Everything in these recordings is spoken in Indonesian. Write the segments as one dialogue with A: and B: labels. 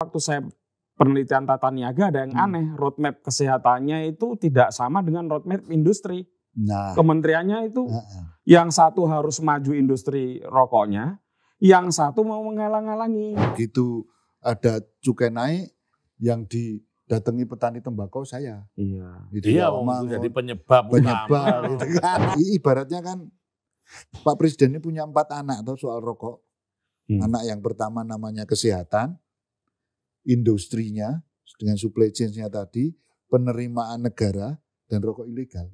A: waktu saya penelitian tata niaga ada yang hmm. aneh. Roadmap kesehatannya itu tidak sama dengan roadmap industri. Nah, kementeriannya itu nah. yang satu harus maju industri rokoknya,
B: yang satu mau menghalang-halangi. Begitu ada cukai naik yang didatangi petani tembakau saya. Iya. Gitu iya itu iya, om, jadi penyebab penyebab gitu kan. Ibaratnya kan Pak Presiden ini punya empat anak atau soal rokok. Hmm. Anak yang pertama namanya kesehatan, industrinya dengan supply chain-nya tadi, penerimaan negara dan rokok ilegal.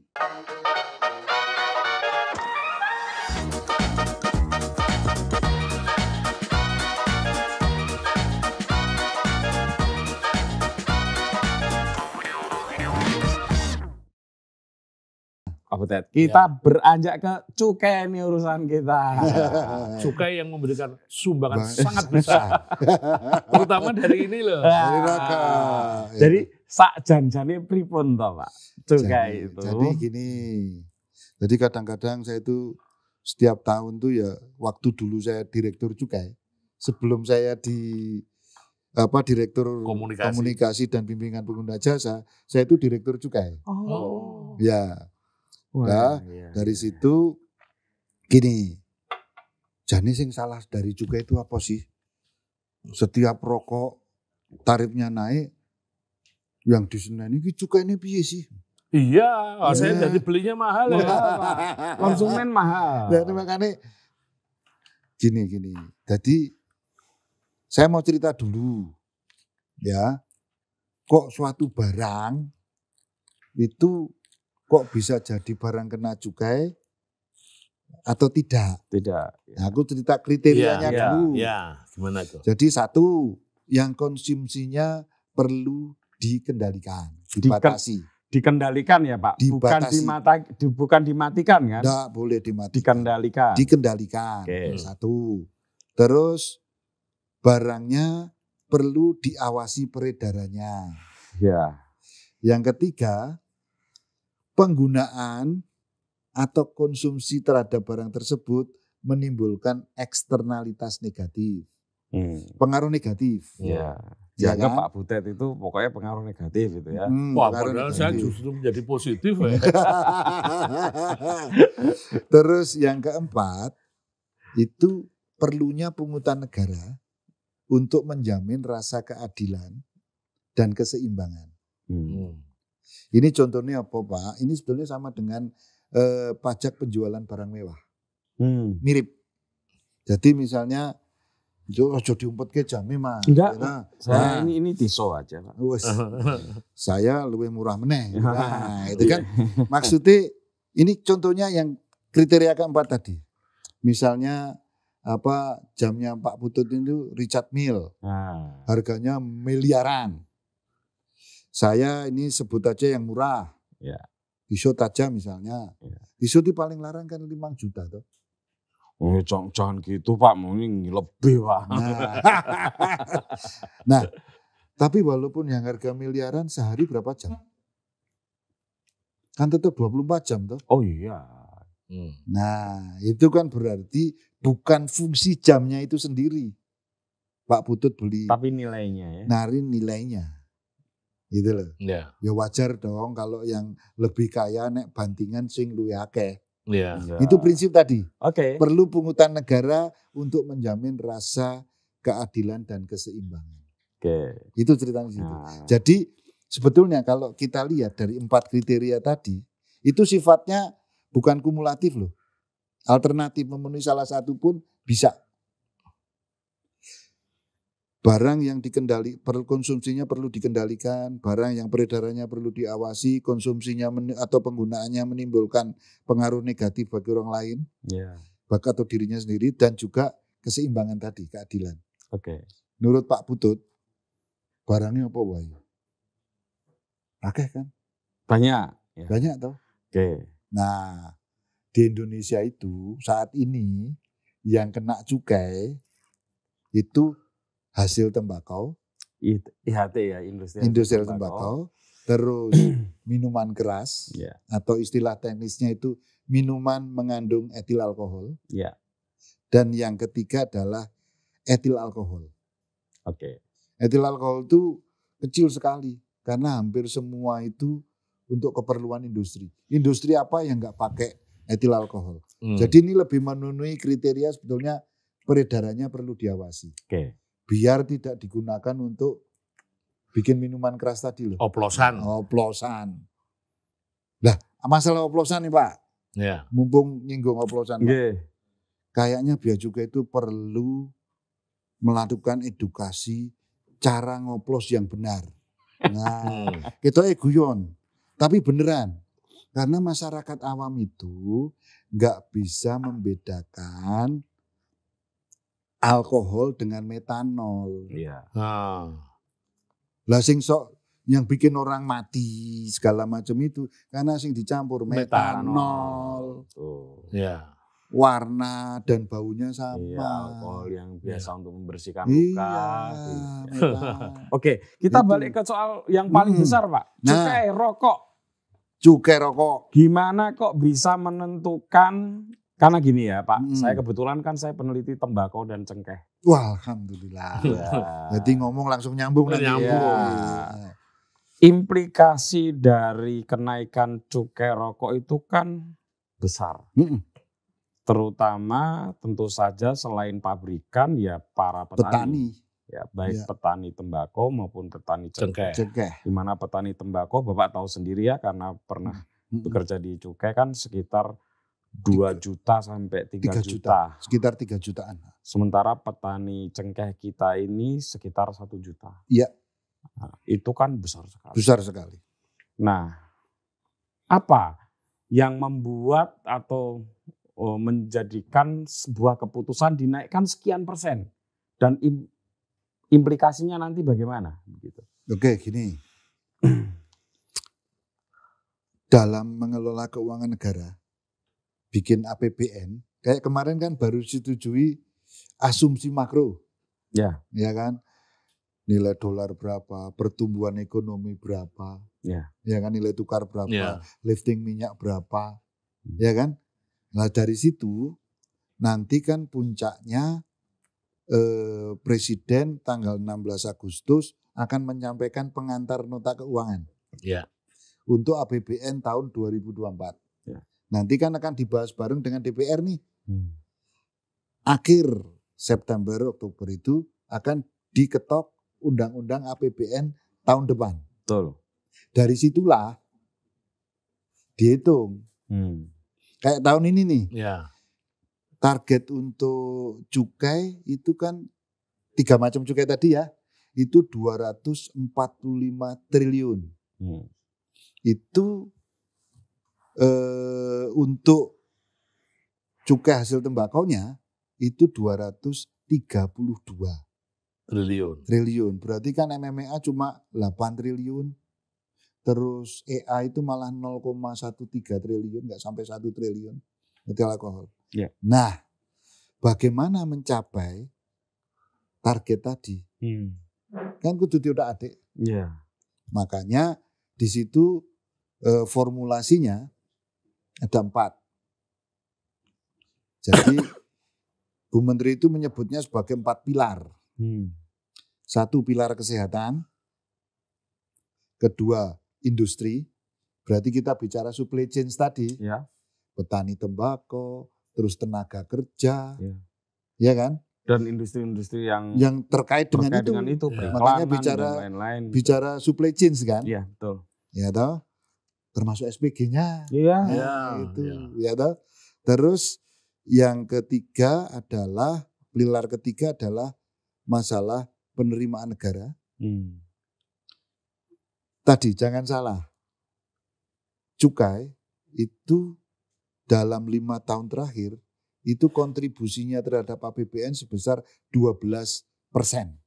A: Butet. Kita ya. beranjak ke cukai ini urusan kita. cukai yang memberikan sumbangan sangat besar. Terutama dari ini loh. Dari ah. raka. Jadi sak janjane pripun toh Pak? Cukai jadi, itu. Jadi
B: gini. Jadi kadang-kadang saya itu setiap tahun tuh ya waktu dulu saya direktur cukai. Sebelum saya di apa direktur komunikasi, komunikasi dan bimbingan pengguna jasa, saya itu direktur cukai. Oh. oh. Ya, Wah, ya, iya, dari iya. situ gini. Jani sing salah dari juga itu apa sih? Setiap rokok tarifnya naik yang di sini ini juga ini piye sih? Iya, ya. saya jadi belinya mahal ya. Konsumen mahal. Jadi nah, makanya gini gini. Jadi saya mau cerita dulu ya kok suatu barang itu kok bisa jadi barang kena cukai atau tidak? Tidak. Ya. Nah, aku cerita kriterianya ya, dulu. Ya, ya, gimana tuh? Jadi satu, yang konsumsinya perlu dikendalikan, dibatasi. Dikendalikan ya Pak, dibatasi. bukan dimata,
A: di, bukan dimatikan kan? Tidak
B: boleh dimatikan. Dikendalikan. Dikendalikan. Okay. Nah, satu. Terus barangnya perlu diawasi peredarannya. Ya. Yang ketiga, penggunaan atau konsumsi terhadap barang tersebut menimbulkan eksternalitas negatif. Hmm. Pengaruh negatif. Iya. Ya, ya kan? Pak
A: Butet itu pokoknya pengaruh negatif gitu ya. Hmm, Wah, padahal negatif. saya justru
C: menjadi positif ya.
B: Terus yang keempat itu perlunya pungutan negara untuk menjamin rasa keadilan dan keseimbangan. Hmm. Ini contohnya apa Pak? Ini sebetulnya sama dengan eh, pajak penjualan barang mewah. Hmm. Mirip. Jadi misalnya Jo ojo diumpet ke jami mah. Enggak. Nah, saya nah, ini ini tiso aja, Pak. Wes. saya lebih murah meneh. Nah, itu iya. kan maksudnya ini contohnya yang kriteria keempat tadi. Misalnya apa jamnya Pak Putut itu Richard Mille. Nah. Harganya miliaran. Saya ini sebut aja yang murah. Ya. Pisau tajam misalnya. Ya. Pisau di paling larang kan 5 juta tuh. Oh, eh, jangan, jangan gitu Pak, mungkin lebih Pak. Nah, nah, tapi walaupun yang harga miliaran sehari berapa jam? Kan tetap 24 jam tuh. Oh iya. Hmm. Nah, itu kan berarti bukan fungsi jamnya itu sendiri. Pak Putut beli. Tapi nilainya ya. Nari nilainya gitu loh. Yeah. Ya wajar dong kalau yang lebih kaya nek bantingan sing luwih akeh. Yeah. Iya. Itu prinsip tadi. Oke. Okay. Perlu pungutan negara untuk menjamin rasa keadilan dan keseimbangan. Oke. Okay. Itu ceritanya situ. Nah. Jadi sebetulnya kalau kita lihat dari empat kriteria tadi itu sifatnya bukan kumulatif loh. Alternatif memenuhi salah satu pun bisa Barang yang dikendali, perlu konsumsinya perlu dikendalikan, barang yang peredarannya perlu diawasi, konsumsinya men, atau penggunaannya menimbulkan pengaruh negatif bagi orang lain, yeah. bakat atau dirinya sendiri, dan juga keseimbangan tadi, keadilan. Oke. Okay. Menurut Pak Putut, barangnya apa wae? Oke kan? Banyak. Ya. Banyak tau Oke. Okay. Nah, di Indonesia itu saat ini yang kena cukai itu hasil tembakau, IHT ya industri, industri tembakau, tembakau terus minuman keras yeah. atau istilah teknisnya itu minuman mengandung etil alkohol. Yeah. Dan yang ketiga adalah etil alkohol. Oke. Okay. Etil alkohol itu kecil sekali karena hampir semua itu untuk keperluan industri. Industri apa yang nggak pakai etil alkohol? Hmm. Jadi ini lebih memenuhi kriteria sebetulnya peredarannya perlu diawasi. Oke. Okay biar tidak digunakan untuk bikin minuman keras tadi loh. Oplosan. Oplosan. nah masalah oplosan nih Pak. Ya. Mumpung nyinggung oplosan Iya. Yeah. Kayaknya biar juga itu perlu melakukan edukasi cara ngoplos yang benar. Nah, hmm. kita eguyon. Tapi beneran. Karena masyarakat awam itu nggak bisa membedakan alkohol dengan metanol. Iya. Ah. Lah sing sok yang bikin orang mati segala macam itu karena sing dicampur metanol. metanol. Oh. Warna dan baunya
A: sama. Iya, alkohol yang iya. biasa iya. untuk membersihkan luka. Iya, gitu. Oke, kita itu. balik ke soal yang paling hmm. besar, Pak. Nah. Cukai nah, rokok. Cukai rokok. Gimana kok bisa menentukan karena gini ya Pak, hmm. saya kebetulan kan saya peneliti tembakau dan cengkeh.
B: Wah alhamdulillah.
A: Iya. Jadi ngomong langsung nyambung nanti. Nyambung. Ya. Implikasi dari kenaikan cukai rokok itu kan besar. Hmm. Terutama tentu saja selain pabrikan ya para petani. petani. Ya, baik ya. petani tembakau maupun petani cengkeh. cengkeh. Dimana petani tembakau Bapak tahu sendiri ya karena pernah hmm. bekerja di cukai kan sekitar 2 juta sampai 3, 3 juta. juta. Sekitar 3 jutaan. Sementara petani cengkeh kita ini sekitar 1 juta.
B: Iya. Nah,
A: itu kan besar
B: sekali. Besar sekali. Nah,
A: apa yang membuat atau oh, menjadikan sebuah keputusan dinaikkan sekian persen dan implikasinya nanti bagaimana
B: begitu. Oke, gini. Dalam mengelola keuangan negara, bikin APBN, kayak kemarin kan baru disetujui asumsi makro. Ya. Ya kan? Nilai dolar berapa, pertumbuhan ekonomi berapa. Ya. Ya kan nilai tukar berapa, ya. lifting minyak berapa. Hmm. Ya kan? Nah, dari situ nanti kan puncaknya eh, presiden tanggal 16 Agustus akan menyampaikan pengantar nota keuangan. Ya. Untuk APBN tahun 2024. Nanti kan akan dibahas bareng dengan DPR nih. Hmm. Akhir September Oktober itu akan diketok undang-undang APBN tahun depan. Betul. Dari situlah dihitung. Hmm. Kayak tahun ini nih. Ya. Target untuk cukai itu kan tiga macam cukai tadi ya. Itu 245 triliun. Hmm. Itu eh, untuk cukai hasil tembakau nya itu 232 triliun. Triliun. Berarti kan MMA cuma 8 triliun. Terus EA itu malah 0,13 triliun, nggak sampai 1 triliun etil alkohol. Ya. Nah, bagaimana mencapai target tadi? Hmm. Kan kudu tidak adik. Ya. Makanya di situ e, formulasinya ada empat. Jadi Bu Menteri itu menyebutnya sebagai empat pilar. Hmm. Satu pilar kesehatan, kedua industri, berarti kita bicara supply chain tadi, ya. petani tembakau, terus tenaga kerja, ya, ya kan?
A: Dan industri-industri
B: yang yang terkait dengan terkait itu, dengan itu ya. makanya bicara lain -lain, bicara supply chain kan? Iya betul. Ya toh termasuk SPG-nya. Iya. Nah, iya, iya. Ya, itu ya, ya Terus yang ketiga adalah pilar ketiga adalah masalah penerimaan negara. Hmm. Tadi jangan salah, cukai itu dalam lima tahun terakhir itu kontribusinya terhadap APBN sebesar 12 persen.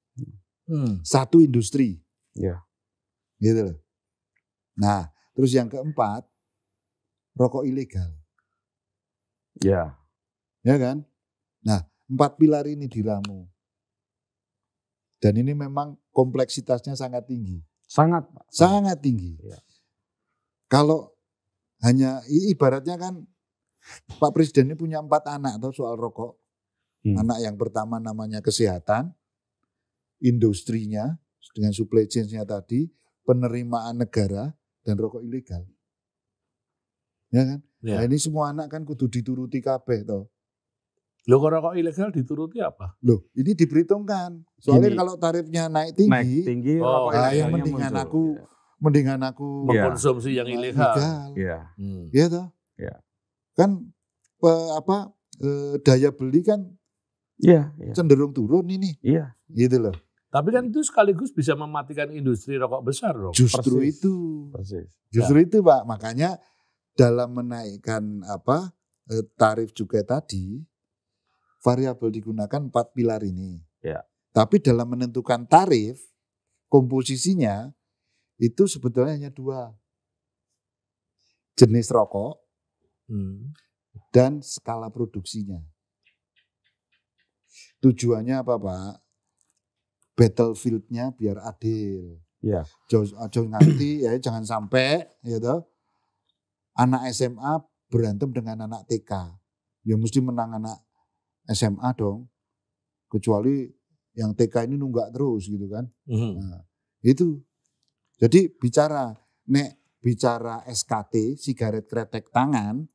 B: Hmm. Satu industri. Ya. Gitu loh. Nah, Terus yang keempat, rokok ilegal. Ya. Ya kan? Nah, empat pilar ini diramu. Dan ini memang kompleksitasnya sangat tinggi. Sangat, Sangat tinggi. Ya. Kalau hanya ibaratnya kan Pak Presiden ini punya empat anak atau soal rokok. Hmm. Anak yang pertama namanya kesehatan, industrinya dengan supply chain-nya tadi, penerimaan negara, dan rokok ilegal. Ya kan? Ya. Nah, ini semua anak kan kudu dituruti kabeh toh. Loh kalau rokok ilegal dituruti apa? Loh, ini diperhitungkan. Soalnya Gini. kalau tarifnya naik tinggi, naik tinggi oh, nah, yang mendingan muncul. aku ya. mendingan aku iya. mengkonsumsi ya. yang ilegal. Iya. Hmm. Iya toh? Iya. Kan pe, apa e, daya beli kan Iya, ya. cenderung turun ini. Iya. Gitu loh.
C: Tapi kan itu sekaligus bisa mematikan industri rokok besar dong. Justru Persis. itu. Persis.
B: Justru ya. itu Pak, makanya dalam menaikkan apa eh, tarif juga tadi variabel digunakan empat pilar ini. Ya. Tapi dalam menentukan tarif komposisinya itu sebetulnya hanya dua. Jenis rokok hmm. dan skala produksinya. Tujuannya apa Pak? battlefieldnya biar adil. Iya. Jauh, jauh nanti ya jangan sampai ya toh anak SMA berantem dengan anak TK. Ya mesti menang anak SMA dong. Kecuali yang TK ini nunggak terus gitu kan. Mm -hmm. nah, itu. Jadi bicara nek bicara SKT sigaret kretek tangan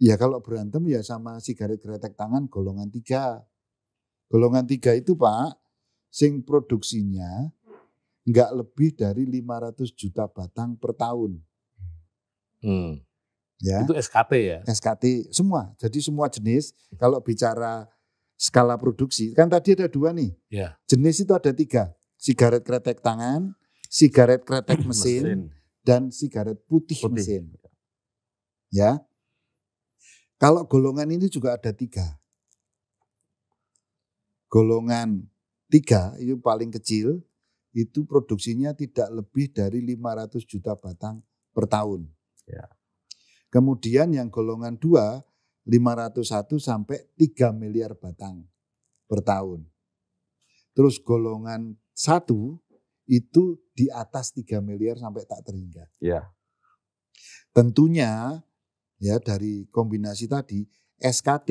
B: Ya kalau berantem ya sama sigaret kretek tangan golongan tiga Golongan tiga itu Pak, sing produksinya nggak lebih dari 500 juta batang per tahun. Hmm. Ya. Itu SKT ya? SKT semua. Jadi semua jenis. Kalau bicara skala produksi, kan tadi ada dua nih. Ya. Jenis itu ada tiga. Sigaret kretek tangan, sigaret kretek mesin, mesin. dan sigaret putih, putih mesin. Ya. Kalau golongan ini juga ada tiga golongan tiga itu paling kecil itu produksinya tidak lebih dari 500 juta batang per tahun. Ya. Kemudian yang golongan dua 501 sampai 3 miliar batang per tahun. Terus golongan satu itu di atas 3 miliar sampai tak terhingga. Ya. Tentunya ya dari kombinasi tadi SKT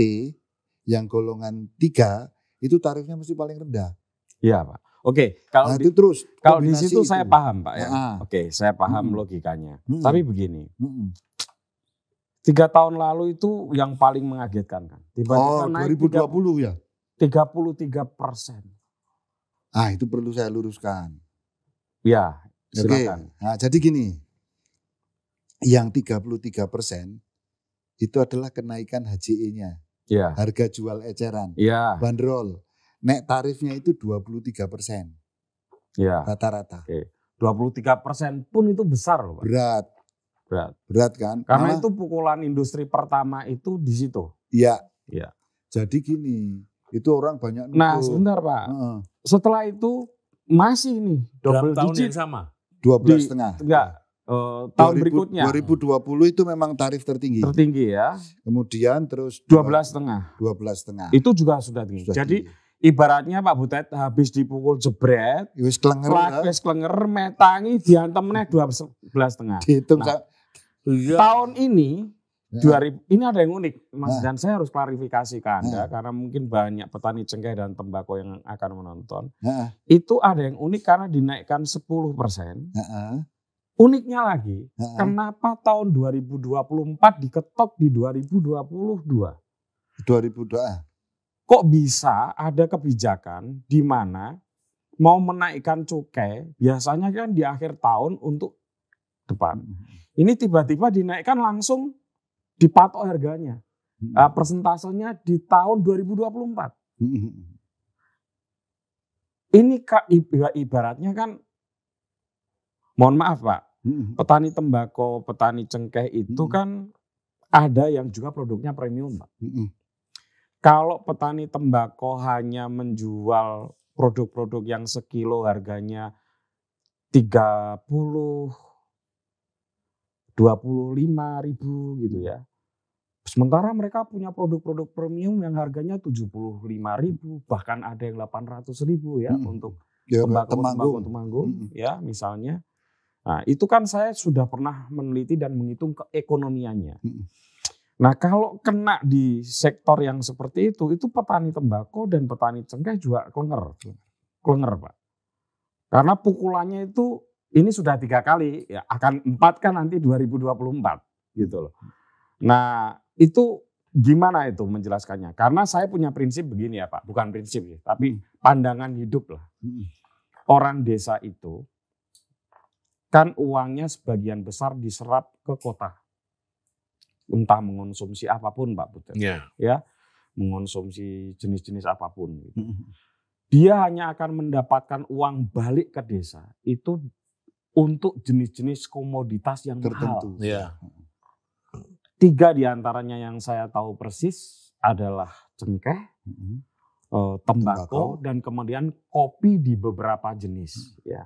B: yang golongan 3 itu tarifnya mesti paling rendah. Iya pak. Oke, kalau nah, di, itu terus
A: kalau di situ itu. saya paham pak ya. Nah. Oke, saya paham hmm. logikanya. Hmm. Tapi begini, hmm. tiga tahun lalu itu yang paling mengagetkan kan. Tiba-tiba oh, naik 2020 ya. 33 persen. Ah itu perlu saya
B: luruskan. Ya, silakan. Oke. Nah, jadi gini, yang 33 persen itu adalah kenaikan HJE-nya yeah. harga jual eceran, yeah. bandrol, nek tarifnya itu 23 persen yeah. rata-rata. Okay. 23 persen pun itu besar loh Pak. Berat. Berat. Berat kan? Karena Malah, itu
A: pukulan industri pertama itu di situ.
B: Iya. Iya. Jadi gini, itu orang banyak nuduh. Nah sebentar
A: Pak, uh -uh. setelah itu
B: masih nih double Berapa digit. tahun yang sama? 12 di, setengah. Enggak, Uh, tahun 2000, berikutnya 2020 itu memang tarif tertinggi tertinggi ya kemudian terus dua belas setengah dua
A: belas setengah itu juga sudah tinggi jadi ibaratnya Pak Butet habis dipukul jebret ya wis klenger ya. wis klenger metangi diantem neh dua belas setengah dihitung nah, ya. tahun ini ya. dua ribu ini ada yang unik mas nah. dan saya harus klarifikasi ke anda nah. karena mungkin banyak petani cengkeh dan tembakau yang akan menonton nah. itu ada yang unik karena dinaikkan 10% persen nah. Uniknya lagi, kenapa tahun 2024 diketok di 2022? 2022? Ah. Kok bisa ada kebijakan di mana mau menaikkan cukai biasanya kan di akhir tahun untuk depan. Hmm. Ini tiba-tiba dinaikkan langsung dipatok harganya. Uh, persentasenya di tahun 2024. Hmm. Ini ya ibaratnya kan mohon maaf Pak, petani tembakau, petani cengkeh itu hmm. kan ada yang juga produknya premium, Pak. Hmm. Kalau petani tembakau hanya menjual produk-produk yang sekilo harganya 30 25 ribu gitu ya. Sementara mereka punya produk-produk premium yang harganya 75 ribu, bahkan ada yang 800 ribu ya hmm. untuk
B: ya, tembaku, temanggung.
A: temanggung hmm. ya misalnya. Nah, itu kan saya sudah pernah meneliti dan menghitung keekonomiannya. Nah, kalau kena di sektor yang seperti itu, itu petani tembakau dan petani cengkeh juga klenger klenger Pak. Karena pukulannya itu ini sudah tiga kali, ya akan empat kan nanti 2024 gitu loh. Nah, itu gimana itu menjelaskannya? Karena saya punya prinsip begini ya Pak, bukan prinsip ya, tapi mm. pandangan hidup lah. Orang desa itu kan uangnya sebagian besar diserap ke kota. Entah mengonsumsi apapun, Pak Putri. Ya. Ya, mengonsumsi jenis-jenis apapun. Gitu. Dia hanya akan mendapatkan uang balik ke desa itu untuk jenis-jenis komoditas yang tertentu. Mahal. Iya. Tiga diantaranya yang saya tahu persis adalah cengkeh, -hmm. tembakau, dan kemudian kopi di beberapa jenis. Mm -hmm. Ya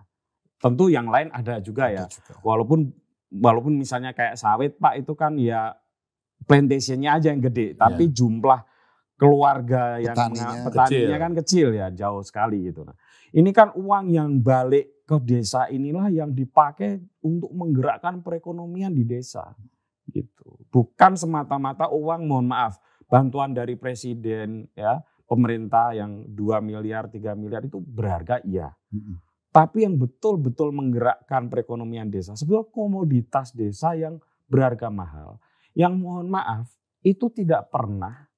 A: Tentu yang lain ada juga ya. juga. Walaupun walaupun misalnya kayak sawit Pak itu kan ya plantationnya aja yang gede, iya. tapi yeah. jumlah keluarga yang petaninya, petaninya kecil. kan kecil ya, jauh sekali gitu. Nah, ini kan uang yang balik ke desa inilah yang dipakai untuk menggerakkan perekonomian di desa gitu. Bukan semata-mata uang, mohon maaf, bantuan dari presiden ya, pemerintah yang 2 miliar, 3 miliar itu berharga iya. Mm -hmm. Tapi yang betul-betul menggerakkan perekonomian desa sebetulnya komoditas desa yang berharga mahal. Yang mohon maaf itu tidak pernah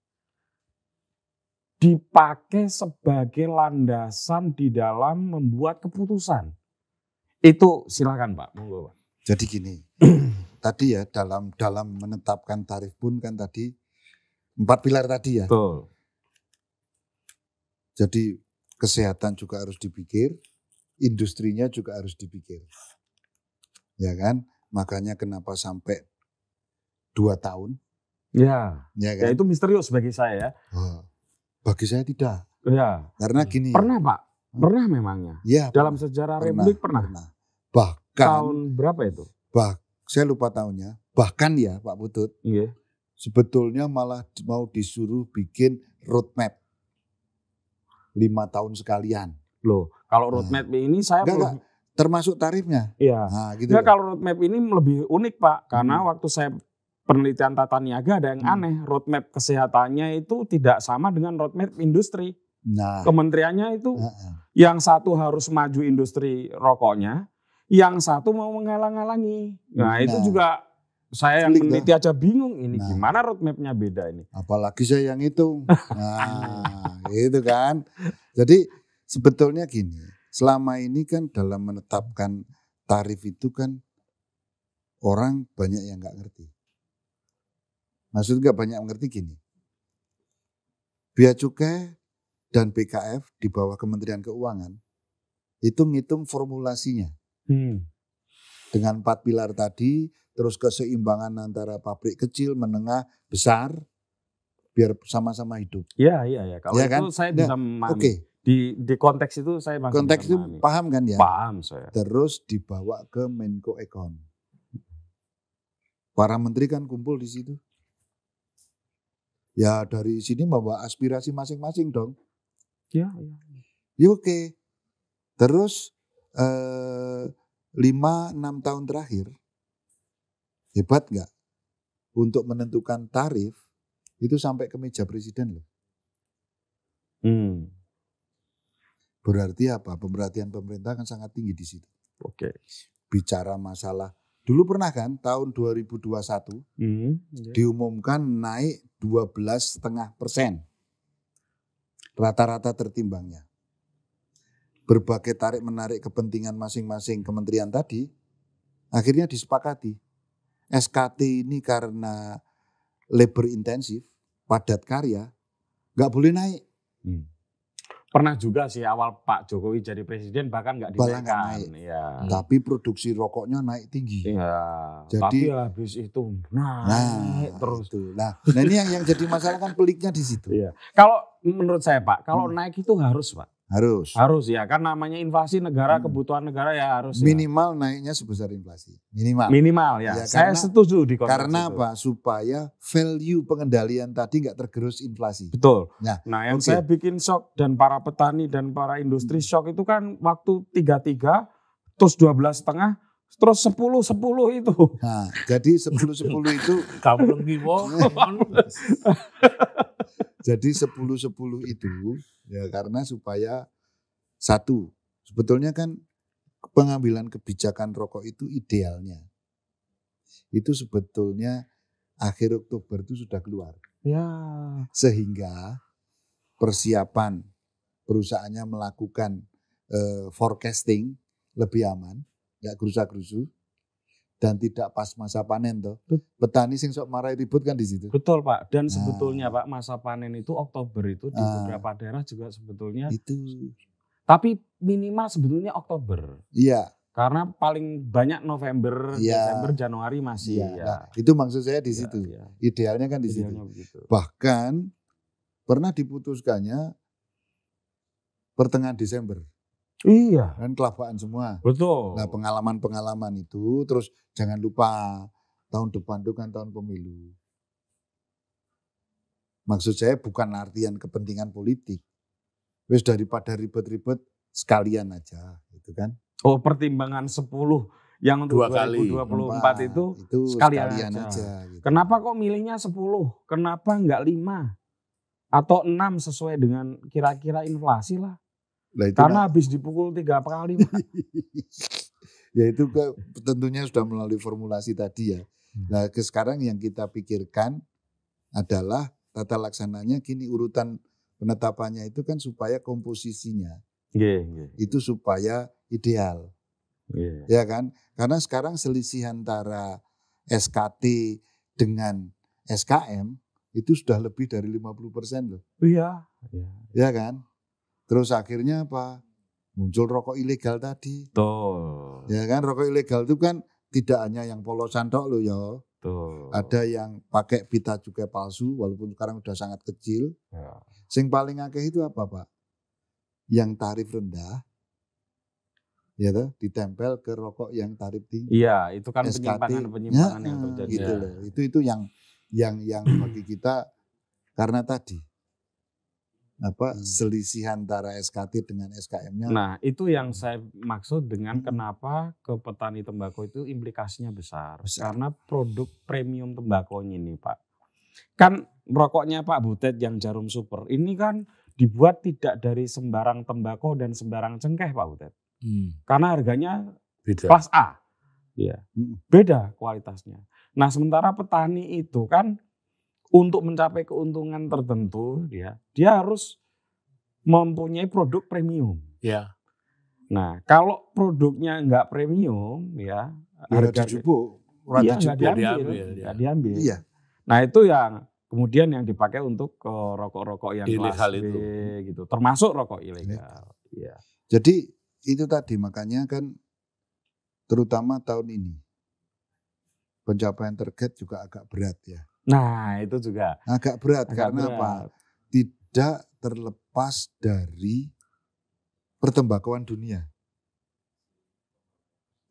A: dipakai sebagai landasan di dalam membuat
B: keputusan. Itu silakan Pak. Monggo Jadi gini, tadi ya dalam dalam menetapkan tarif pun kan tadi empat pilar tadi ya. Betul. Jadi kesehatan juga harus dipikir, industrinya juga harus dipikir. Ya kan? Makanya kenapa sampai dua tahun. Ya, ya, ya kan? ya itu misterius bagi saya ya. Oh, bagi saya tidak. Ya. Karena gini. Pernah Pak? Pernah memangnya? Ya. Dalam sejarah pernah, Republik pernah. pernah. Bahkan. Tahun berapa itu? Bah, saya lupa tahunnya. Bahkan ya Pak Putut. Iya. Sebetulnya malah mau disuruh bikin roadmap. Lima tahun sekalian. Loh,
A: kalau roadmap hmm. ini saya Enggak, belum
B: termasuk tarifnya. Iya. Nah, gitu Enggak,
A: ya. kalau roadmap ini lebih unik Pak karena hmm. waktu saya penelitian tata niaga ada yang hmm. aneh. Roadmap kesehatannya itu tidak sama dengan roadmap industri. Nah, kementeriannya itu nah. yang satu harus maju industri rokoknya, yang satu mau menghalang-halangi. Nah, hmm, nah, itu juga
B: saya yang meneliti aja bingung ini nah. gimana roadmapnya beda ini. Apalagi saya yang itu. Nah, gitu kan. Jadi Sebetulnya gini, selama ini kan dalam menetapkan tarif itu kan orang banyak yang nggak ngerti. Maksudnya nggak banyak yang ngerti gini. Biaya cukai dan BKF di bawah Kementerian Keuangan itu ngitung formulasinya. Hmm. Dengan empat pilar tadi, terus keseimbangan antara pabrik kecil, menengah, besar, biar sama-sama hidup. Iya, iya, iya. Kalau ya itu kan? saya nah, bisa memahami. Oke, okay di di konteks itu saya masih konteks itu paham kan ya paham saya terus dibawa ke Menko Ekon para menteri kan kumpul di situ ya dari sini bawa aspirasi masing-masing dong ya ya, ya, ya oke okay. terus eh, lima enam tahun terakhir hebat nggak untuk menentukan tarif itu sampai ke meja presiden loh hmm Berarti apa? Pemberhatian pemerintah kan sangat tinggi di situ. Oke. Okay. Bicara masalah dulu pernah kan tahun 2021 mm, yeah. diumumkan naik 12,5 persen rata-rata tertimbangnya. Berbagai tarik menarik kepentingan masing-masing kementerian tadi akhirnya disepakati SKT ini karena labor intensif padat karya nggak boleh
A: naik. Hmm Pernah juga sih awal Pak Jokowi jadi presiden bahkan nggak dinaikkan.
B: Naik. Ya. Tapi produksi rokoknya naik tinggi. Iya. Jadi Tapi
A: habis itu nah, naik terus. Itu.
B: Nah, nah ini yang yang jadi masalah kan peliknya di situ. Iya.
A: Kalau menurut saya Pak, kalau hmm. naik itu harus Pak.
B: Harus. Harus
A: ya, kan namanya inflasi negara, hmm.
B: kebutuhan negara ya harus. Ya. Minimal ya. naiknya sebesar inflasi. Minimal. Minimal ya. ya Saya karena, setuju di Karena itu. apa? Supaya value pengendalian tadi nggak tergerus inflasi.
A: Betul. Nah, nah yang okay. saya bikin shock dan para petani dan para industri hmm. shock itu kan waktu 33 terus 12 setengah terus sepuluh sepuluh itu. Nah, jadi sepuluh
B: sepuluh itu kampung Giwo. Jadi 10-10 itu ya karena supaya satu, sebetulnya kan pengambilan kebijakan rokok itu idealnya. Itu sebetulnya akhir Oktober itu sudah keluar. Ya. Sehingga persiapan perusahaannya melakukan uh, forecasting lebih aman, nggak gerusa-gerusu dan tidak pas masa panen tuh. Petani sing sok marai ribut kan di situ. Betul Pak. Dan nah.
A: sebetulnya Pak masa panen itu Oktober itu di nah. beberapa daerah juga sebetulnya itu. Tapi minimal sebetulnya Oktober. Iya. Karena paling banyak November, ya. Desember, Januari masih. Ya. ya. Nah,
B: itu maksud saya di iya, situ. Ya, ya. Idealnya kan di Idealnya situ. Begitu. Bahkan pernah diputuskannya pertengahan Desember. Iya. Kan kelabaan semua. Betul. Nah pengalaman-pengalaman itu terus jangan lupa tahun depan itu kan tahun pemilu. Maksud saya bukan artian kepentingan politik. Terus daripada ribet-ribet sekalian aja gitu kan.
A: Oh pertimbangan 10 yang untuk Dua 2024 kali. itu, itu sekalian, sekalian aja. aja gitu. Kenapa kok milihnya 10? Kenapa enggak 5? Atau 6 sesuai dengan kira-kira inflasi lah. Nah, itu Karena kan. habis dipukul tiga kali.
B: ya itu ke, tentunya sudah melalui formulasi tadi ya. Nah ke sekarang yang kita pikirkan adalah tata laksananya kini urutan penetapannya itu kan supaya komposisinya yeah, yeah. itu supaya ideal. Yeah. Ya kan? Karena sekarang selisih antara SKT dengan SKM itu sudah lebih dari 50% loh.
A: Iya. Yeah.
B: Ya kan? Terus akhirnya apa? Muncul rokok ilegal tadi. Tuh. Ya kan rokok ilegal itu kan tidak hanya yang polosan tok lo ya. Tuh. Ada yang pakai pita juga palsu walaupun sekarang sudah sangat kecil. Ya. Sing paling akeh itu apa, Pak? Yang tarif rendah ya toh, ditempel ke rokok yang tarif tinggi. Iya, itu kan penyimpangan penyimpangan ya, yang terjadi. Gitu ya. loh. Itu itu yang yang yang bagi kita karena tadi apa hmm. selisih antara SKT dengan SKM-nya. Nah,
A: itu yang saya maksud dengan hmm. kenapa ke petani tembakau itu implikasinya besar, besar. karena produk premium tembakau ini, Pak. Kan rokoknya Pak Butet yang Jarum Super ini kan dibuat tidak dari sembarang tembakau dan sembarang cengkeh, Pak Butet. Hmm. Karena harganya Beda. kelas A. Ya. Hmm. Beda kualitasnya. Nah, sementara petani itu kan untuk mencapai keuntungan tertentu ya dia harus mempunyai produk premium. Ya. Nah, kalau produknya nggak premium ya harga cukup ya, nggak iya, diambil, ya, ya. diambil. ya. Nah, itu yang kemudian yang dipakai untuk e, rokok-rokok yang ilegal itu gitu, termasuk rokok ilegal.
B: Ya. Jadi itu tadi makanya kan terutama tahun ini pencapaian target juga agak berat ya. Nah, itu juga agak berat agak karena berat. apa? Tidak terlepas dari pertembakuan dunia.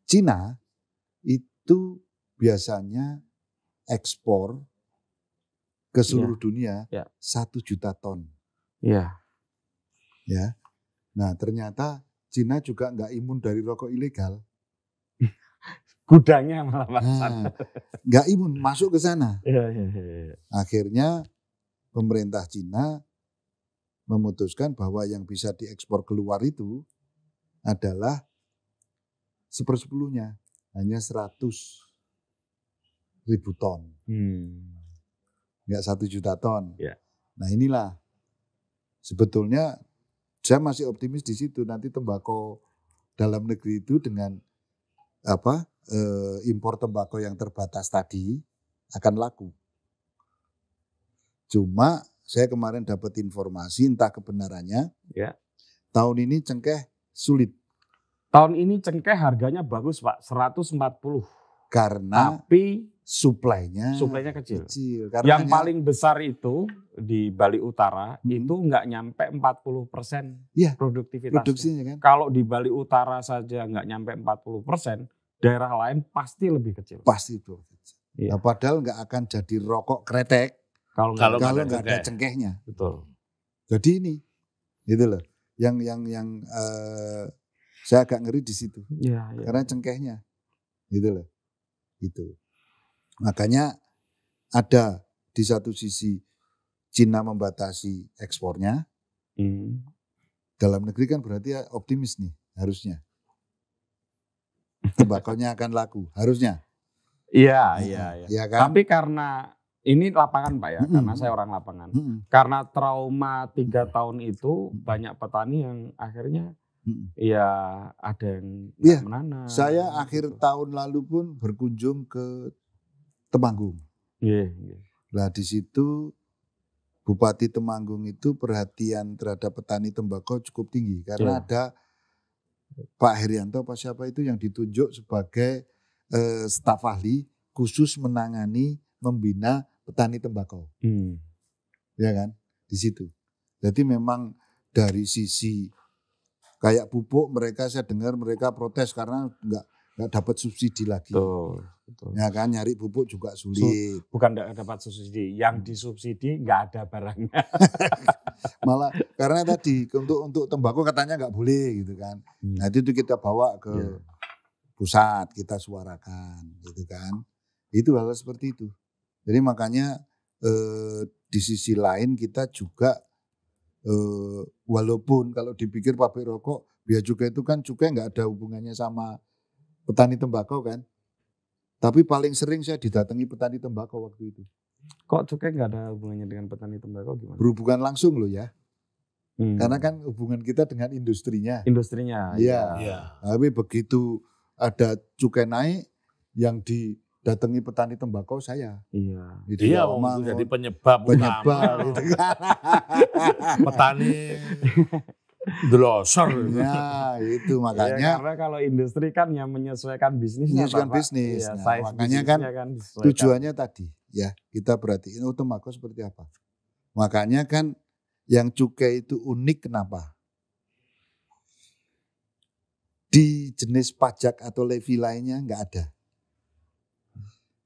B: Cina itu biasanya ekspor ke iya. seluruh ya. dunia iya. satu ya. juta ton. Ya. Ya. Nah ternyata Cina juga nggak imun dari rokok ilegal gudangnya malah Pak nah, Gak imun masuk ke sana. Iya, iya, iya, Akhirnya pemerintah Cina memutuskan bahwa yang bisa diekspor keluar itu adalah sepersepuluhnya hanya seratus ribu ton. Hmm. satu juta ton. Ya. Nah inilah sebetulnya saya masih optimis di situ nanti tembakau dalam negeri itu dengan apa eh, impor tembakau yang terbatas tadi akan laku. Cuma saya kemarin dapat informasi entah kebenarannya. Ya. Tahun ini cengkeh sulit. Tahun
A: ini cengkeh harganya bagus Pak, 140. Karena tapi
B: suplainya
A: suplainya kecil. kecil karena yang hanya, paling besar itu di Bali Utara hmm. itu nggak nyampe 40 persen ya, produktivitasnya. kan. Kalau di Bali Utara saja nggak nyampe 40 persen, daerah lain pasti lebih kecil.
B: Pasti itu. Iya. Nah, padahal nggak akan jadi rokok kretek kalau nggak ada, ada cengkehnya. Betul. Jadi ini, gitu loh. Yang yang yang uh, saya agak ngeri di situ. Ya, ya. Karena cengkehnya, gitu loh. Gitu. Makanya ada di satu sisi Cina membatasi ekspornya. Hmm. Dalam negeri kan berarti ya optimis nih harusnya tembakonya akan laku harusnya. Iya, iya, iya. Ya
A: kan? Tapi karena ini lapangan Pak ya, -hmm. karena saya orang lapangan. -hmm. Karena trauma tiga tahun itu banyak petani yang akhirnya Iya, hmm. ada yang ya, menanam. Saya gitu.
B: akhir tahun lalu pun berkunjung ke Temanggung. Iya. Yeah, Lah yeah. di situ Bupati Temanggung itu perhatian terhadap petani tembakau cukup tinggi karena yeah. ada Pak Herianto apa siapa itu yang ditunjuk sebagai eh, staf ahli khusus menangani membina petani tembakau. Hmm. Ya kan? Di situ. Jadi memang dari sisi kayak pupuk mereka saya dengar mereka protes karena nggak nggak dapat subsidi lagi. Tuh. Betul. Ya kan nyari pupuk juga sulit. Su bukan dapat subsidi, yang hmm. disubsidi nggak ada barangnya. Malah karena tadi untuk untuk tembakau katanya nggak boleh gitu kan. Hmm. Nah itu kita bawa ke yeah. pusat kita suarakan gitu kan. Itu hal, seperti itu. Jadi makanya eh, di sisi lain kita juga eh, walaupun kalau dipikir pabrik rokok biaya juga itu kan juga nggak ada hubungannya sama petani tembakau kan tapi paling sering saya didatangi petani tembakau waktu itu. Kok cukai nggak ada hubungannya dengan petani tembakau gimana? Berhubungan langsung loh ya. Hmm. Karena kan hubungan kita dengan industrinya. Industrinya. Iya. Ya. Tapi begitu ada cukai naik yang didatangi petani tembakau saya. Iya. Itu iya, jadi
C: penyebab, penyebab utama. Penyebab. Gitu kan. petani Delosor. Ya, itu iya, makanya. Ya, karena kalau
A: industri kan yang menyesuaikan bisnis. Ya, menyesuaikan bisnis. Ya, nah, makanya kan, kan tujuannya
B: tadi ya kita perhatiin otomaku oh, seperti apa. Makanya kan yang cukai itu unik kenapa? Di jenis pajak atau levy lainnya nggak ada.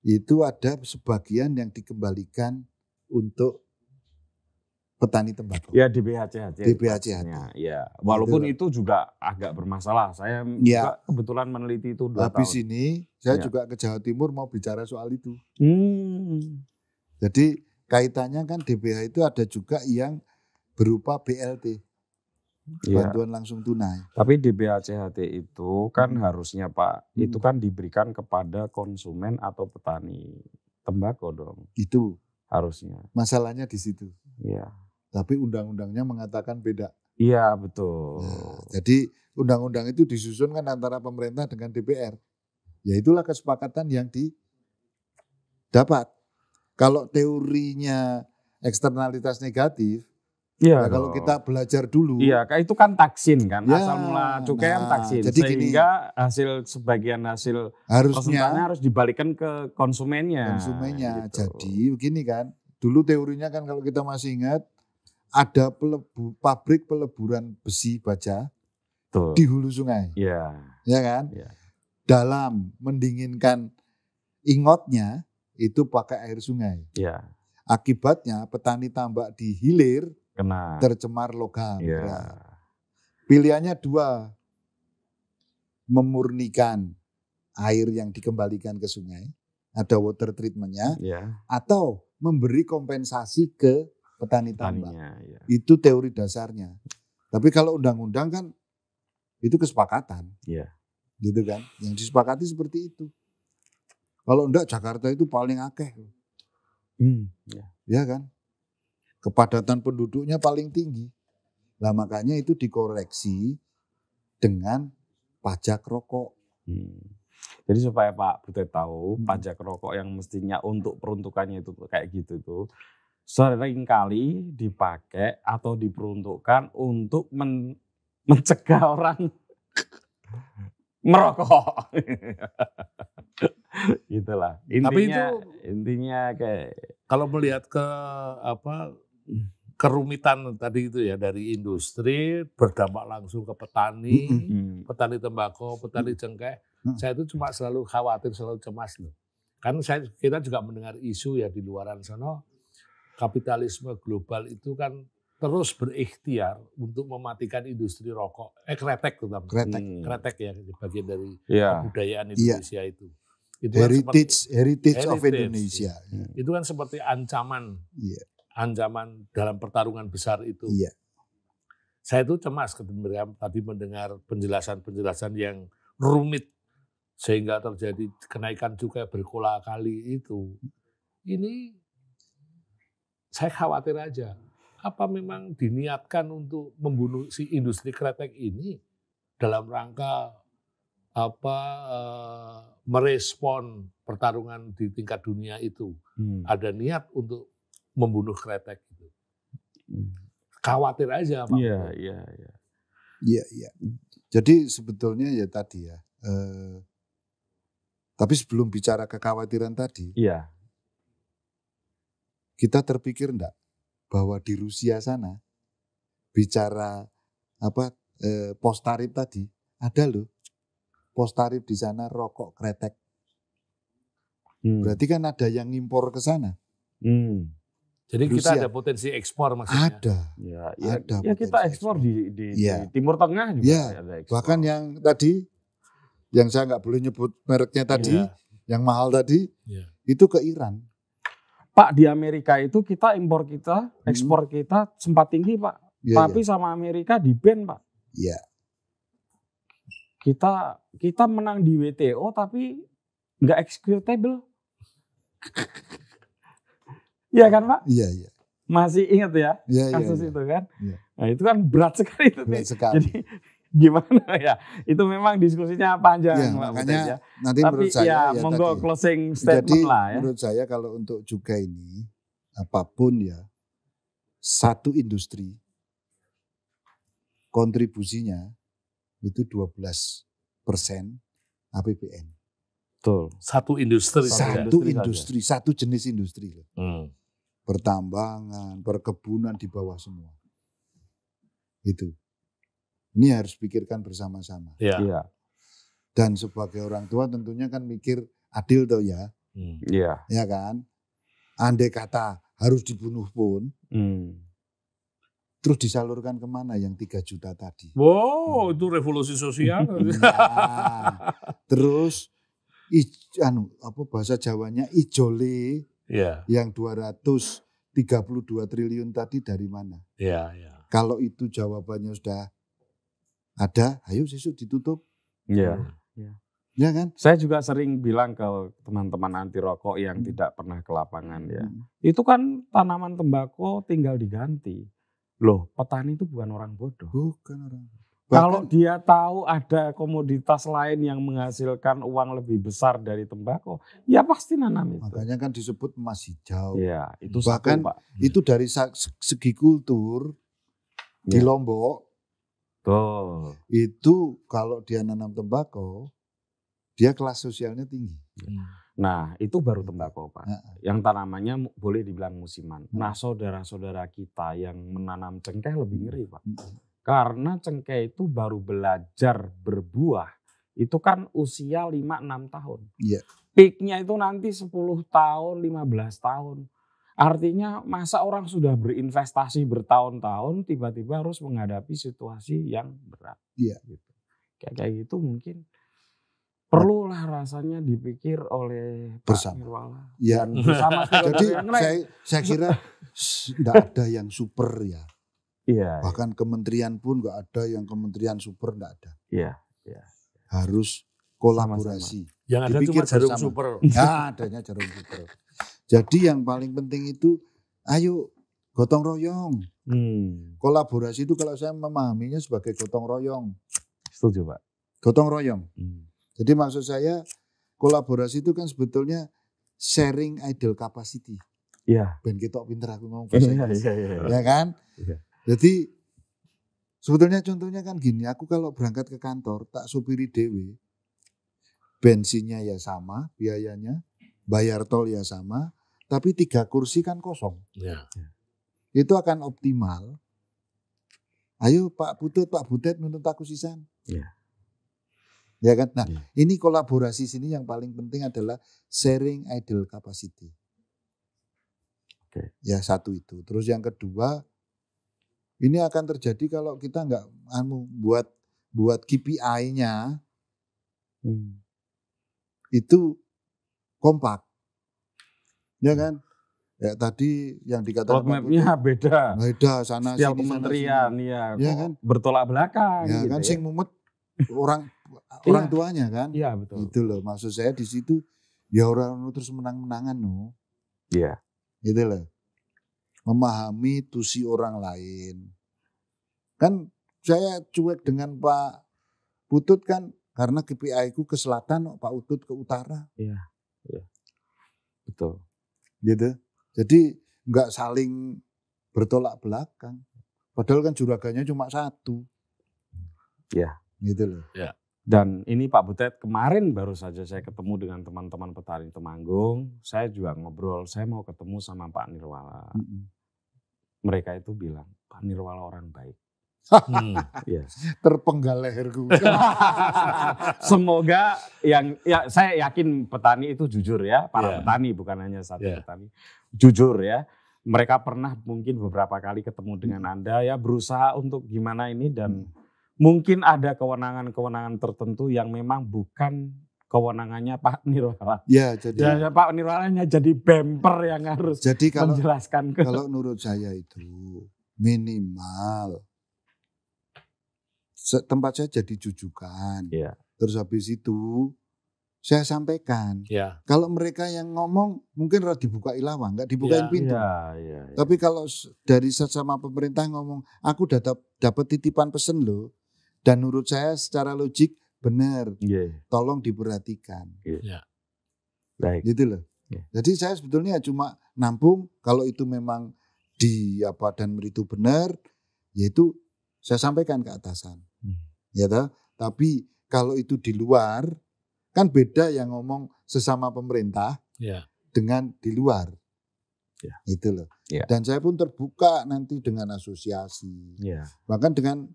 B: Itu ada sebagian yang dikembalikan untuk petani tembakau. Ya
A: di aja. Di Ya, ya. Walaupun itu, juga agak bermasalah. Saya ya. juga kebetulan meneliti itu dua Habis tahun.
B: ini saya ya. juga ke Jawa Timur mau bicara soal itu. Hmm. Jadi kaitannya kan DBH itu ada juga yang berupa BLT. Ya. Bantuan ya. langsung tunai. Tapi DBHCHT itu
A: kan hmm. harusnya Pak, hmm. itu kan diberikan kepada konsumen atau petani
B: tembakau dong. Itu harusnya. Masalahnya di situ. Iya tapi undang-undangnya mengatakan beda. Iya betul. Nah, jadi undang-undang itu disusun kan antara pemerintah dengan DPR. Ya itulah kesepakatan yang didapat. Kalau teorinya eksternalitas negatif, Iya. Nah, kalau kita belajar dulu. Iya,
A: itu kan taksin kan. Ya, Asal mula cukai nah, taksin. Jadi Sehingga gini, hasil sebagian hasil harusnya harus dibalikan ke konsumennya.
B: Konsumennya. Gitu. Jadi begini kan. Dulu teorinya kan kalau kita masih ingat ada pelebu, pabrik peleburan besi baja Tuh. di hulu sungai. Iya. Ya kan? Ya. Dalam mendinginkan ingotnya itu pakai air sungai. Iya. Akibatnya petani tambak di hilir kena tercemar logam. Iya. Ya. Pilihannya dua. Memurnikan air yang dikembalikan ke sungai, ada water treatmentnya, ya. atau memberi kompensasi ke petani tambak. ya. Itu teori dasarnya. Tapi kalau undang-undang kan itu kesepakatan. Ya. Gitu kan. Yang disepakati seperti itu. Kalau enggak Jakarta itu paling akeh. Hmm, ya. ya kan? Kepadatan penduduknya paling tinggi. Lah makanya itu dikoreksi dengan pajak rokok. Hmm.
A: Jadi supaya Pak Butet tahu hmm. pajak rokok yang mestinya untuk peruntukannya itu kayak gitu tuh seringkali dipakai atau diperuntukkan untuk men mencegah orang merokok. Itulah. Intinya, Tapi itu
C: intinya kayak kalau melihat ke apa kerumitan tadi itu ya dari industri berdampak langsung ke petani, petani tembakau, petani cengkeh. Saya itu cuma selalu khawatir, selalu cemas loh. Kan saya kita juga mendengar isu ya di luaran sana kapitalisme global itu kan terus berikhtiar untuk mematikan industri rokok, eh kretek terutama, kretek, hmm. kretek ya bagian dari yeah. kebudayaan iya. Indonesia yeah. itu.
B: Itu kan heritage, kan seperti, heritage, heritage of Indonesia. Yeah. Iya.
C: Itu kan seperti ancaman, yeah. ancaman dalam pertarungan besar itu. Yeah. Saya itu cemas ketika tadi mendengar penjelasan-penjelasan yang rumit sehingga terjadi kenaikan juga berkola kali itu. Ini saya khawatir aja. Apa memang diniatkan untuk membunuh si industri kretek ini dalam rangka apa e, merespon pertarungan di tingkat dunia itu? Hmm. Ada niat untuk membunuh kretek itu. Hmm. Khawatir aja, Pak. Iya,
B: iya, iya. Iya, iya. Jadi sebetulnya ya tadi ya. e, tapi sebelum bicara kekhawatiran tadi, iya kita terpikir enggak bahwa di Rusia sana bicara apa eh, pos tarif tadi ada loh pos tarif di sana rokok kretek. Hmm. Berarti kan ada yang impor ke sana. Hmm. Jadi Rusia. kita ada
C: potensi ekspor maksudnya. Ada. Ya, ya, ada ya, ya
B: kita ekspor, ekspor di, di, ya. di Timur Tengah juga ya. ada ekspor. Bahkan yang tadi yang saya nggak boleh nyebut mereknya tadi, ya. yang mahal tadi, ya. itu ke Iran.
A: Pak di Amerika itu kita impor kita, hmm. ekspor kita sempat tinggi Pak, Ya, tapi ya. sama Amerika di ban Pak. Iya. Kita kita menang di WTO tapi nggak executable. Iya kan
C: Pak? Iya iya.
A: Masih ingat ya, ya ya, kasus iya. itu kan? Ya. Nah itu kan berat sekali itu. Berat sekali. Jadi gimana ya itu memang diskusinya panjang ya, makanya ya. nanti tapi menurut saya ya, ya monggo tadi, closing statement jadi, lah ya menurut
B: saya kalau untuk juga ini apapun ya satu industri kontribusinya itu 12 persen APBN. Betul. Satu industri. Satu satu industri, industri satu jenis industri. Hmm. Pertambangan, perkebunan di bawah semua. Itu. Ini harus pikirkan bersama-sama. Iya. Yeah. Dan sebagai orang tua tentunya kan mikir adil tuh ya. Hmm. Iya. Hmm. Ya kan? Andai kata harus dibunuh pun, hmm. terus disalurkan kemana yang 3 juta tadi?
C: Wow, hmm. itu revolusi sosial. nah,
B: terus i, anu apa bahasa Jawanya ijole yeah. yang 232 triliun tadi dari mana? Iya, yeah, yeah. Kalau itu jawabannya sudah ada, ayo sesuk ditutup. Iya. Hmm. Yeah.
A: yeah, kan? Saya juga sering bilang ke teman-teman anti rokok yang hmm. tidak pernah ke lapangan ya. Hmm. Itu kan tanaman tembakau tinggal diganti. Loh, petani itu bukan orang bodoh. Bukan orang bodoh. Bahkan, Kalau dia tahu ada komoditas lain yang menghasilkan uang lebih besar dari tembakau, ya pasti nanam itu. Makanya kan disebut
B: emas hijau. Ya, itu bahkan satu, Pak. itu dari segi kultur ya. di iya. Lombok Oh. Itu kalau dia nanam tembakau, dia kelas sosialnya tinggi. Hmm. Nah, itu baru tembakau, Pak. Nah.
A: Yang tanamannya boleh dibilang musiman. Nah, saudara-saudara kita yang menanam cengkeh lebih ngeri, Pak. Karena cengkeh itu baru belajar berbuah itu kan usia 5 6 tahun. Iya. Peaknya itu nanti 10 tahun, 15 tahun. Artinya masa orang sudah berinvestasi bertahun-tahun tiba-tiba harus menghadapi situasi yang berat. Iya. Gitu. Kayak kayak gitu mungkin perlulah rasanya dipikir oleh bersama. Pak Nirwala. Ya. Dan bersama Jadi saya saya kira
B: tidak ada yang super ya. Iya, iya. Bahkan kementerian pun nggak ada yang kementerian super tidak ada. Iya. Iya. Harus kolaborasi. Sama -sama. Yang ada Dipikir cuma jarum super. Ya, adanya jarum super. Jadi yang paling penting itu ayo gotong royong. Hmm. Kolaborasi itu kalau saya memahaminya sebagai gotong royong. Setuju Pak. Gotong royong. Hmm. Jadi maksud saya kolaborasi itu kan sebetulnya sharing idle capacity. Iya. Yeah. Ben kita pinter aku ngomong bahasa iya, iya, iya, iya. Ya kan? Iya. Jadi sebetulnya contohnya kan gini, aku kalau berangkat ke kantor tak supiri dewe. Bensinnya ya sama, biayanya, bayar tol ya sama, tapi tiga kursi kan kosong. Ya. Itu akan optimal. Ayo Pak Butet, Pak Butet menuntut aku sisa. Ya. ya kan? Nah, ya. ini kolaborasi sini yang paling penting adalah sharing idle capacity. Okay. Ya satu itu. Terus yang kedua, ini akan terjadi kalau kita nggak anu buat buat KPI-nya hmm. itu kompak ya kan ya tadi yang dikatakan roadmapnya beda beda sana setiap sini, kementerian iya ya, kan bertolak belakang ya gitu kan ya. sing mumet orang orang iya. tuanya kan iya betul itu loh maksud saya di situ ya orang terus menang menangan no iya Gitu loh memahami tusi orang lain kan saya cuek dengan Pak Putut kan karena KPI ku ke selatan Pak Utut ke utara iya iya betul gitu. Jadi nggak saling bertolak belakang. Padahal kan juraganya cuma satu. Ya. Gitu loh. Ya. Dan ini Pak
A: Butet kemarin baru saja saya ketemu dengan teman-teman petani Temanggung. Saya juga ngobrol, saya mau ketemu sama Pak Nirwala. Mm -hmm. Mereka itu bilang Pak Nirwala orang baik
B: hmm, yeah. terpenggal leherku.
A: Semoga yang ya saya yakin petani itu jujur ya, para yeah. petani bukan hanya satu yeah. petani. Jujur ya. Mereka pernah mungkin beberapa kali ketemu dengan hmm. Anda ya berusaha untuk gimana ini dan hmm. mungkin ada kewenangan-kewenangan tertentu yang memang bukan kewenangannya Pak Nirwala. Ya, jadi ya, Pak Nirwalanya jadi bemper yang harus jadi kalau, menjelaskan. Ke... Kalau
B: menurut saya itu minimal tempat saya jadi jujukan. Iya. Terus habis itu saya sampaikan. Iya. Kalau mereka yang ngomong mungkin harus dibuka ilawah, nggak dibukain yeah, pintu. Yeah, iya, Tapi kalau dari sesama pemerintah ngomong, aku dapat dapat titipan pesen loh. Dan menurut saya secara logik benar. Tolong diperhatikan. Ya. Baik. Gitu loh. Jadi saya sebetulnya cuma nampung kalau itu memang di apa dan itu benar, yaitu saya sampaikan ke atasan. Hmm. Ya toh? Tapi kalau itu di luar kan beda yang ngomong sesama pemerintah yeah. dengan di luar. Yeah. Itu loh. Yeah. Dan saya pun terbuka nanti dengan asosiasi. Yeah. Bahkan dengan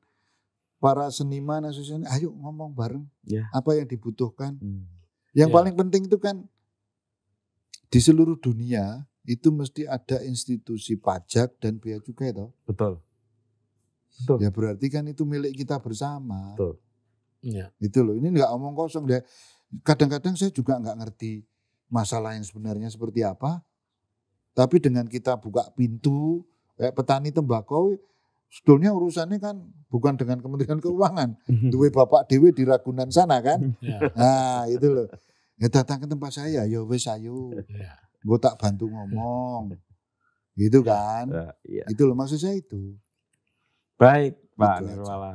B: para seniman asosiasi, ayo ngomong bareng. Yeah. Apa yang dibutuhkan? Hmm. Yang yeah. paling penting itu kan di seluruh dunia itu mesti ada institusi pajak dan biaya cukai toh. Betul. Betul. Ya berarti kan itu milik kita bersama. Betul. Ya. Itu loh, ini nggak omong kosong deh. Kadang-kadang saya juga nggak ngerti masalah yang sebenarnya seperti apa. Tapi dengan kita buka pintu, kayak petani tembakau, sebetulnya urusannya kan bukan dengan Kementerian Keuangan. Mhm. Duwe Bapak Dewi di Ragunan sana kan. Ya. Nah itu loh. Ya datang ke tempat saya, ya wes ayo. Ya. Gue tak bantu ngomong. Gitu kan. Nah, ya, ya. Itu loh maksud saya itu. Baik, Pak gitu Nirwala.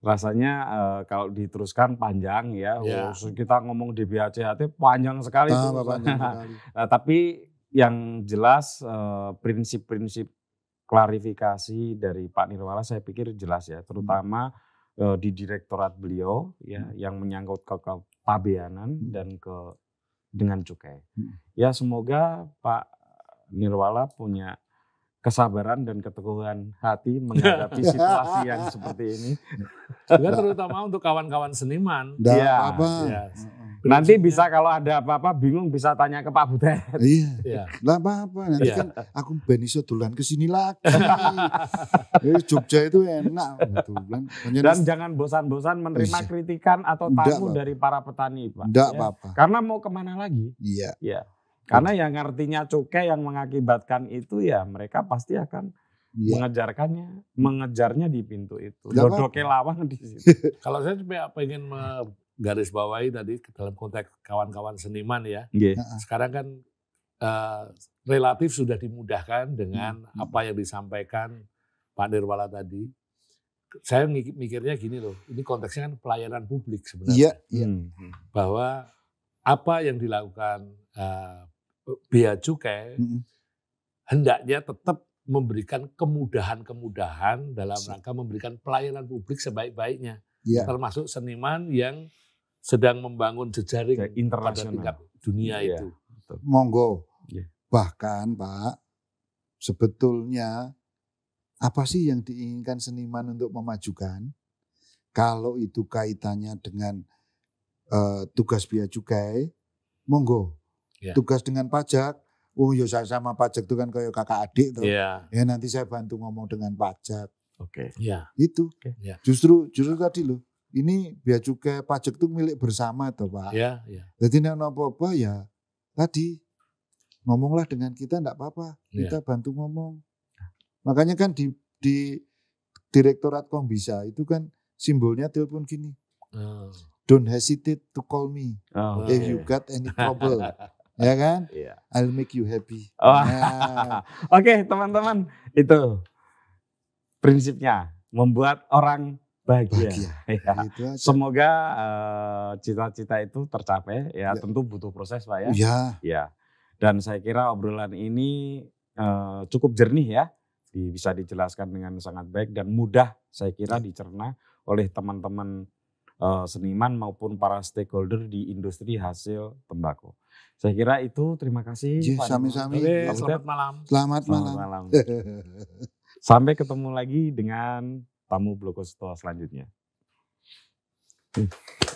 A: rasanya uh, kalau diteruskan panjang ya. ya. Khusus kita ngomong di BACHT panjang sekali. Nah, Panjang nah, tapi yang jelas eh, prinsip-prinsip uh, klarifikasi dari Pak Nirwala saya pikir jelas ya, hmm. terutama hmm. di direktorat beliau ya hmm. yang menyangkut ke kepabeanan hmm. dan ke dengan cukai. Hmm. Ya semoga Pak Nirwala punya kesabaran dan keteguhan hati menghadapi iya. situasi yang seperti ini. Juga
C: terutama untuk kawan-kawan seniman. Dan ya, apa?
A: Ya. Nanti bisa kalau ada apa-apa bingung bisa tanya ke Pak Butet. Iya. Ya. Lah apa-apa nanti ya. kan
B: aku ben iso dolan ke sini lagi. Eh, Jogja itu enak dolan. Dan jangan
A: bosan-bosan menerima iya. kritikan atau tamu dari para petani, Pak. Enggak ya. apa-apa. Karena mau kemana lagi? Iya. Iya. Karena yang artinya cukai yang mengakibatkan itu ya mereka pasti akan ya. mengejarkannya, mengejarnya
C: di pintu itu. Iya, Dodoke di situ. Kalau saya cuma pengen garis bawahi tadi dalam konteks kawan-kawan seniman ya. Yeah. Iya. Sekarang kan uh, relatif sudah dimudahkan dengan hmm, hmm. apa yang disampaikan Pak Nirwala tadi saya mikirnya gini loh, ini konteksnya kan pelayanan publik sebenarnya. Iya,
B: iya. Hmm, hmm.
C: Bahwa apa yang dilakukan uh, Eh, biaya cukai hmm. hendaknya tetap memberikan kemudahan-kemudahan dalam rangka memberikan pelayanan publik sebaik-baiknya, yeah. termasuk seniman yang sedang membangun jejaring internasional pada tingkat dunia yeah. itu.
B: Monggo, Yeah. bahkan Pak, sebetulnya apa sih yang diinginkan seniman untuk memajukan? Kalau itu kaitannya dengan uh, tugas biaya cukai, monggo yeah. tugas dengan pajak oh ya saya sama pajak itu kan kayak kakak adik tuh yeah. ya nanti saya bantu ngomong dengan pajak oke okay. ya yeah. itu okay. Iya. yeah. justru justru tadi loh ini biar cukai pajak itu milik bersama toh pak ya yeah, yeah. jadi nih nopo apa ya tadi ngomonglah dengan kita enggak apa-apa iya. kita yeah. bantu ngomong makanya kan di di direktorat bisa itu kan simbolnya telepon gini oh. don't hesitate to call me oh, if okay. you got any trouble ya iya. kan? Yeah. I'll make you happy.
A: Oh. Yeah. Oke, okay, teman-teman, itu prinsipnya membuat orang bahagia. bahagia. Ya. Semoga eh, cita-cita uh, itu tercapai. Ya, ya tentu butuh proses pak ya. Iya. Ya. Dan saya kira obrolan ini uh, cukup jernih ya, bisa dijelaskan dengan sangat baik dan mudah saya kira ya. dicerna oleh teman-teman Eh, seniman maupun para stakeholder di industri hasil tembakau. Saya kira itu terima kasih. Iya, sami-sami. Iya. Selamat, selamat malam. Selamat, malam. Sampai ketemu lagi dengan tamu Blokosto selanjutnya. Hmm.